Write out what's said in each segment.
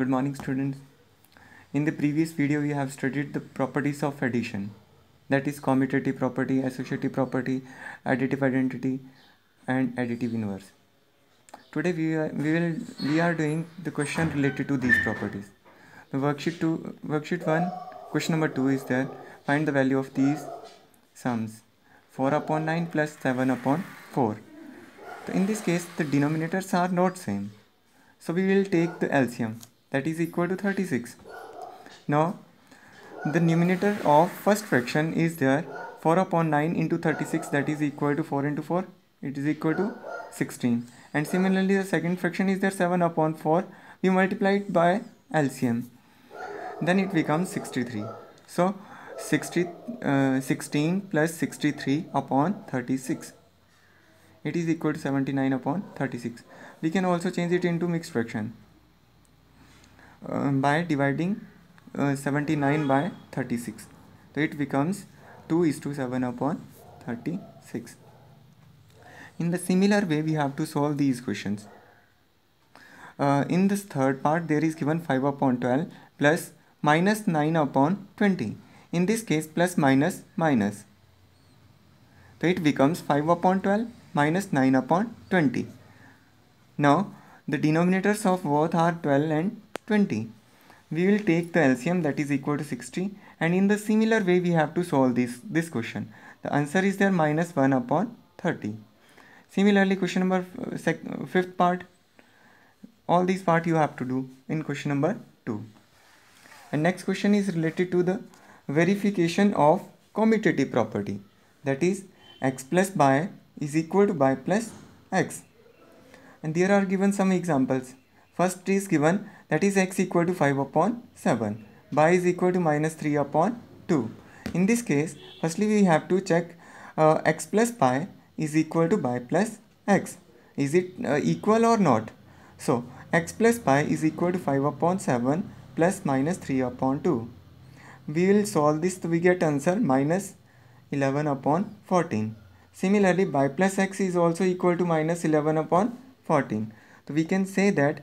good morning students in the previous video we have studied the properties of addition that is commutative property associative property additive identity and additive inverse today we are, we will we are doing the question related to these properties the worksheet 2 worksheet 1 question number 2 is there find the value of these sums 4 upon 9 plus 7 upon 4 so in this case the denominators are not same so we will take the LCM that is equal to 36. Now the numerator of first fraction is there 4 upon 9 into 36 that is equal to 4 into 4 it is equal to 16 and similarly the second fraction is there 7 upon 4 we multiply it by LCM then it becomes 63 so 60, uh, 16 plus 63 upon 36 it is equal to 79 upon 36 we can also change it into mixed fraction uh, by dividing uh, 79 by 36 so it becomes 2 is to 7 upon 36 in the similar way we have to solve these questions uh, in this third part there is given 5 upon 12 plus minus 9 upon 20 in this case plus minus minus so it becomes 5 upon 12 minus 9 upon 20 now the denominators of both are 12 and 20. We will take the LCM that is equal to 60 and in the similar way we have to solve this, this question. The answer is there minus 1 upon 30. Similarly question number 5th uh, uh, part, all these part you have to do in question number 2. And next question is related to the verification of commutative property that is x plus y is equal to y plus x and there are given some examples first is given that is x equal to 5 upon 7 by is equal to minus 3 upon 2 in this case firstly we have to check uh, x plus pi is equal to y plus x is it uh, equal or not so x plus pi is equal to 5 upon 7 plus minus 3 upon 2 we will solve this we get answer minus 11 upon 14 similarly y plus x is also equal to minus 11 upon 14 so we can say that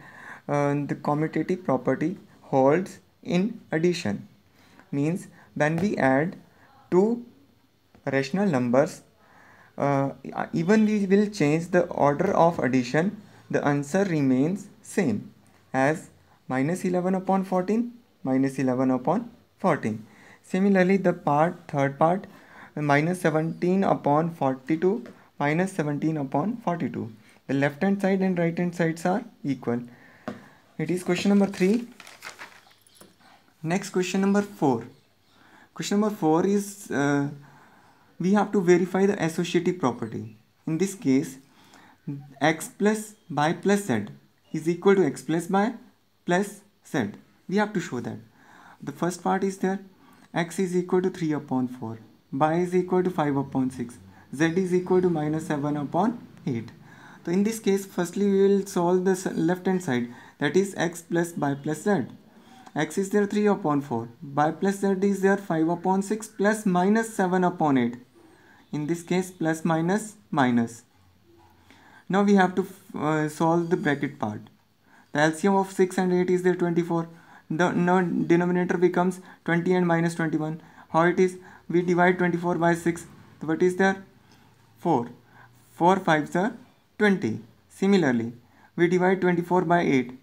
uh, the commutative property holds in addition means when we add two rational numbers uh, even we will change the order of addition the answer remains same as minus 11 upon 14 minus 11 upon 14 similarly the part third part minus 17 upon 42 minus 17 upon 42 the left hand side and right hand sides are equal it is question number 3 next question number 4 question number 4 is uh, we have to verify the associative property in this case x plus y plus z is equal to x plus y plus z we have to show that the first part is there x is equal to 3 upon 4 y is equal to 5 upon 6 z is equal to minus 7 upon 8 so in this case firstly we will solve the left hand side that is x plus y plus z. x is there 3 upon 4, y plus z is there 5 upon 6 plus minus 7 upon 8. In this case plus minus minus. Now we have to uh, solve the bracket part. The LCM of 6 and 8 is there 24. The now denominator becomes 20 and minus 21. How it is? We divide 24 by 6. What is there? 4. 4 5s are 20. Similarly, we divide 24 by 8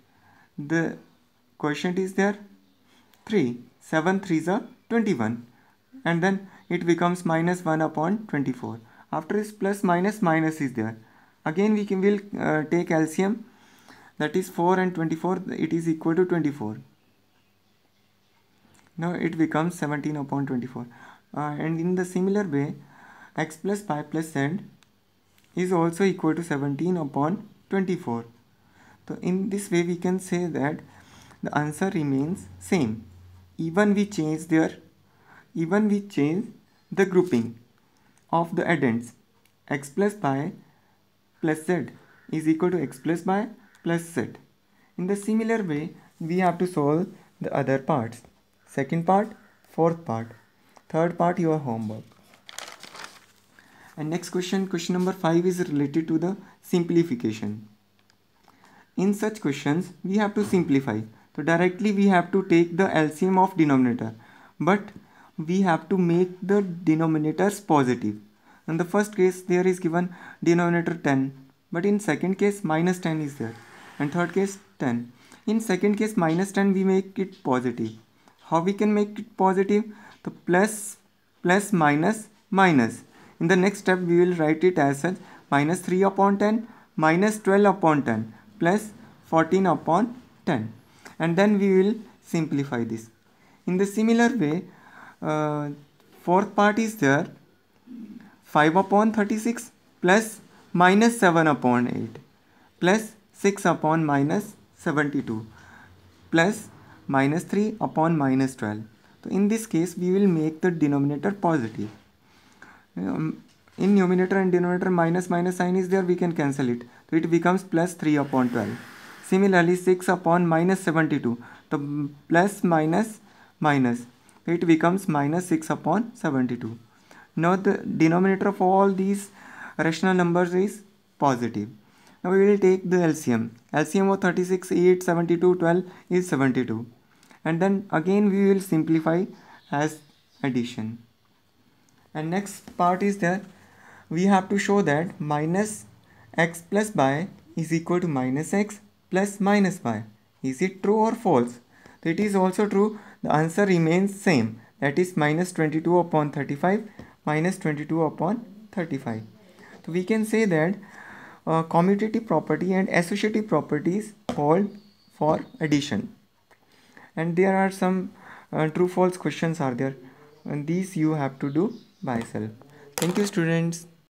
the quotient is there 3 7 3 are 21 and then it becomes minus 1 upon 24 after is plus minus minus is there again we can will uh, take LCM that is 4 and 24 it is equal to 24 now it becomes 17 upon 24 uh, and in the similar way x plus y plus z is also equal to 17 upon 24 so in this way we can say that the answer remains same even we change their even we change the grouping of the addends x plus y plus z is equal to x plus y plus z. In the similar way we have to solve the other parts. Second part, fourth part, third part your homework. And next question, question number 5 is related to the simplification. In such questions, we have to simplify. So directly we have to take the LCM of denominator. But we have to make the denominators positive. In the first case, there is given denominator 10. But in second case, minus 10 is there. And third case, 10. In second case, minus 10, we make it positive. How we can make it positive? The plus, plus, minus, minus. In the next step, we will write it as such minus 3 upon 10 minus 12 upon 10 plus 14 upon 10 and then we will simplify this. In the similar way, uh, fourth part is there 5 upon 36 plus minus 7 upon 8 plus 6 upon minus 72 plus minus 3 upon minus 12. So in this case we will make the denominator positive. Um, in numerator and denominator minus minus sign is there we can cancel it. It becomes plus three upon twelve. Similarly, six upon minus seventy-two. Upon minus. it becomes minus 6 upon 72. Now the denominator of all these rational numbers is positive. Now we will take the LCM. LCM of 36, 8, 72, 12 is 72. And then again we will simplify as addition. And next part is that we have to show that minus x plus y is equal to minus x plus minus y. Is it true or false? So it is also true. The answer remains same. That is minus 22 upon 35 minus 22 upon 35. So we can say that uh, commutative property and associative properties hold for addition. And there are some uh, true false questions are there. And these you have to do by yourself. Thank you students.